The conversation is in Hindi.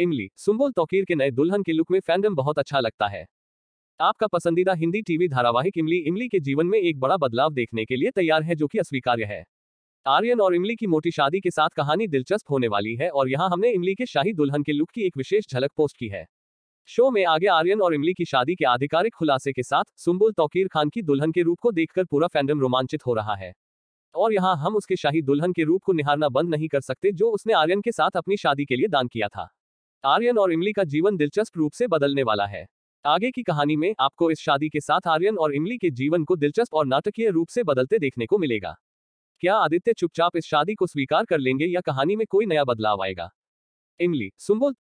इमली सुम्बुल तोकीर के नए दुल्हन के लुक में फैंडम बहुत अच्छा लगता है आपका पसंदीदा हिंदी टीवी धारावाहिक इमली इमली के जीवन में एक बड़ा बदलाव देखने के लिए तैयार है जो कि अस्वीकार्य है आर्यन और इमली की मोटी शादी के साथ कहानी दिलचस्प होने वाली है और यहाँ हमने इमली के शाही दुल्हन के लुक की एक विशेष झलक पोस्ट की है शो में आगे आर्यन और इमली की शादी के आधिकारिक खुलासे के साथ सुम्बुल तोकीर खान की दुल्हन के रूप को देखकर पूरा फैंडम रोमांचित हो रहा है और यहाँ हम उसके शाही दुल्हन के रूप को निहारना बंद नहीं कर सकते जो उसने आर्यन के साथ अपनी शादी के लिए दान किया था आर्यन और इमली का जीवन दिलचस्प रूप से बदलने वाला है आगे की कहानी में आपको इस शादी के साथ आर्यन और इमली के जीवन को दिलचस्प और नाटकीय रूप से बदलते देखने को मिलेगा क्या आदित्य चुपचाप इस शादी को स्वीकार कर लेंगे या कहानी में कोई नया बदलाव आएगा इमली सुम्बुल